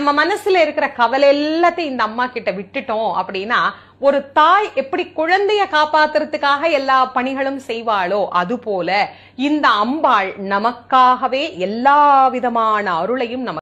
நம்ம மனசுல இருக்கிற கவலை எல்லாத்தையும் இந்த அம்மா கிட்ட விட்டுட்டோம் அப்படின்னா ஒரு தாய் எப்படி குழந்தைய காப்பாத்துறதுக்காக எல்லா பணிகளும் செய்வாளோ அது போல இந்த அம்பாள் நமக்காகவே எல்லா விதமான அருளையும் நமக்கு